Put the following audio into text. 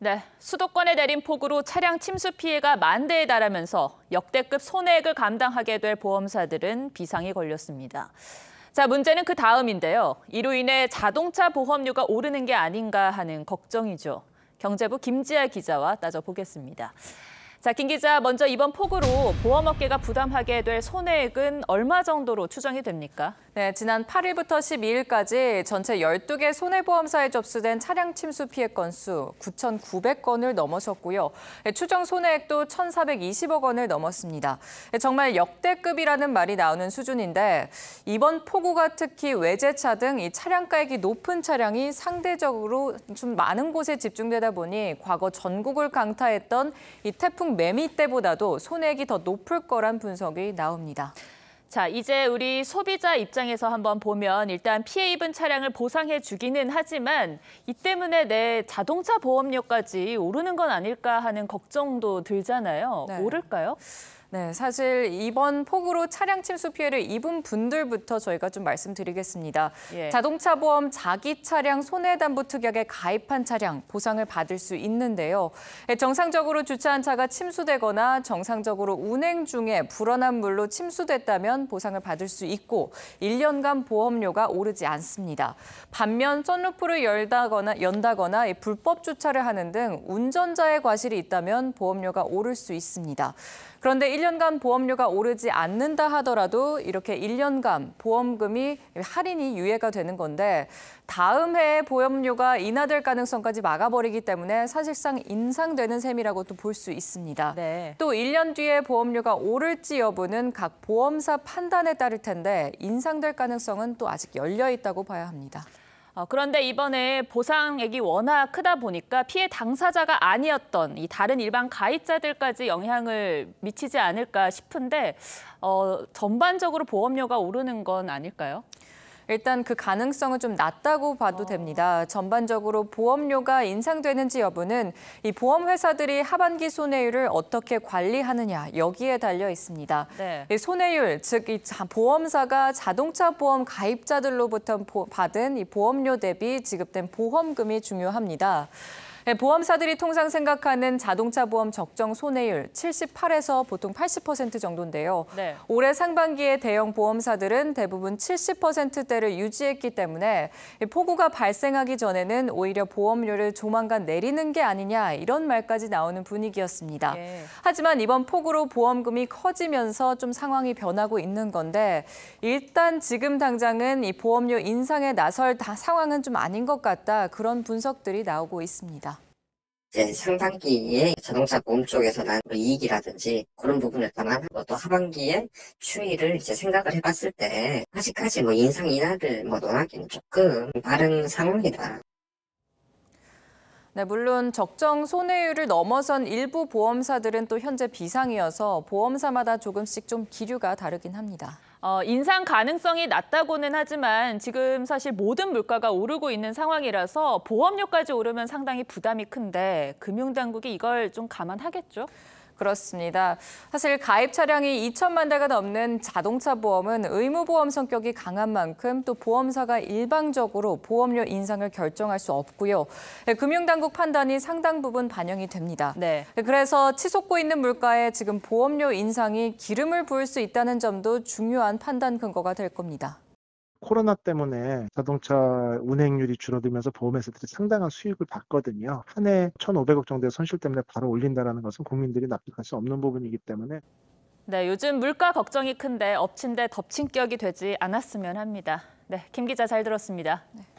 네, 수도권에 내린 폭우로 차량 침수 피해가 만 대에 달하면서 역대급 손해액을 감당하게 될 보험사들은 비상이 걸렸습니다. 자, 문제는 그 다음인데요. 이로 인해 자동차 보험료가 오르는 게 아닌가 하는 걱정이죠. 경제부 김지아 기자와 따져보겠습니다. 자, 김 기자, 먼저 이번 폭우로 보험업계가 부담하게 될 손해액은 얼마 정도로 추정이 됩니까? 네, 지난 8일부터 12일까지 전체 12개 손해보험사에 접수된 차량 침수 피해 건수 9,900건을 넘어섰고요. 예, 추정 손해액도 1,420억 원을 넘었습니다. 예, 정말 역대급이라는 말이 나오는 수준인데 이번 폭우가 특히 외제차 등 이 차량가액이 높은 차량이 상대적으로 좀 많은 곳에 집중되다 보니 과거 전국을 강타했던 이 태풍 보통 매미 때보다도 손해액이 더 높을 거란 분석이 나옵니다. 자, 이제 우리 소비자 입장에서 한번 보면 일단 피해 입은 차량을 보상해 주기는 하지만 이 때문에 내 자동차 보험료까지 오르는 건 아닐까 하는 걱정도 들잖아요. 네. 오를까요? 네, 사실 이번 폭우로 차량 침수 피해를 입은 분들부터 저희가 좀 말씀드리겠습니다. 예. 자동차 보험 자기 차량 손해담보 특약에 가입한 차량 보상을 받을 수 있는데요. 예, 정상적으로 주차한 차가 침수되거나 정상적으로 운행 중에 불어난 물로 침수됐다면 보상을 받을 수 있고 1년간 보험료가 오르지 않습니다. 반면 선루프를 열다거나 연다거나 불법 주차를 하는 등 운전자의 과실이 있다면 보험료가 오를 수 있습니다. 그런데 1년간 보험료가 오르지 않는다 하더라도 이렇게 1년간 보험금이 할인이 유예가 되는 건데 다음 해에 보험료가 인하될 가능성까지 막아버리기 때문에 사실상 인상되는 셈이라고 도볼 수 있습니다. 네. 또 1년 뒤에 보험료가 오를지 여부는 각 보험사 판단에 따를 텐데 인상될 가능성은 또 아직 열려 있다고 봐야 합니다. 어, 그런데 이번에 보상액이 워낙 크다 보니까 피해 당사자가 아니었던 이 다른 일반 가입자들까지 영향을 미치지 않을까 싶은데 어, 전반적으로 보험료가 오르는 건 아닐까요? 일단 그 가능성은 좀 낮다고 봐도 됩니다. 전반적으로 보험료가 인상되는지 여부는 이 보험회사들이 하반기 손해율을 어떻게 관리하느냐 여기에 달려 있습니다. 네. 이 손해율, 즉 이 보험사가 자동차 보험 가입자들로부터 받은 이 보험료 대비 지급된 보험금이 중요합니다. 네, 보험사들이 통상 생각하는 자동차 보험 적정 손해율 78에서 보통 80% 정도인데요. 네. 올해 상반기에 대형 보험사들은 대부분 70%대를 유지했기 때문에 폭우가 발생하기 전에는 오히려 보험료를 조만간 내리는 게 아니냐 이런 말까지 나오는 분위기였습니다. 네. 하지만 이번 폭우로 보험금이 커지면서 좀 상황이 변하고 있는 건데 일단 지금 당장은 이 보험료 인상에 나설 상황은 좀 아닌 것 같다 그런 분석들이 나오고 있습니다. 이제 상반기에 자동차 보험 쪽에서는 뭐 이익이라든지 그런 부분에다만 뭐또 하반기에 추이를 이제 생각을 해봤을 때 아직까지 뭐 인상 인하를 뭐 논하기는 조금 다른 상황이다. 네, 물론 적정 손해율을 넘어선 일부 보험사들은 또 현재 비상이어서 보험사마다 조금씩 좀 기류가 다르긴 합니다. 어, 인상 가능성이 낮다고는 하지만 지금 사실 모든 물가가 오르고 있는 상황이라서 보험료까지 오르면 상당히 부담이 큰데 금융당국이 이걸 좀 감안하겠죠? 그렇습니다. 사실 가입 차량이 2천만 대가 넘는 자동차 보험은 의무보험 성격이 강한 만큼 또 보험사가 일방적으로 보험료 인상을 결정할 수 없고요. 예, 금융당국 판단이 상당 부분 반영이 됩니다. 네. 예, 그래서 치솟고 있는 물가에 지금 보험료 인상이 기름을 부을 수 있다는 점도 중요한 판단 근거가 될 겁니다. 코로나 때문에 자동차 운행률이 줄어들면서 보험회사들이 상당한 수익을 받거든요한 해 1,500억 정도의 손실 때문에 바로 올린다는 것은 국민들이 납득할 수 없는 부분이기 때문에 네, 요즘 물가 걱정이 큰데 엎친 데 덮친 격이 되지 않았으면 합니다. 네, 김 기자 잘 들었습니다. 네.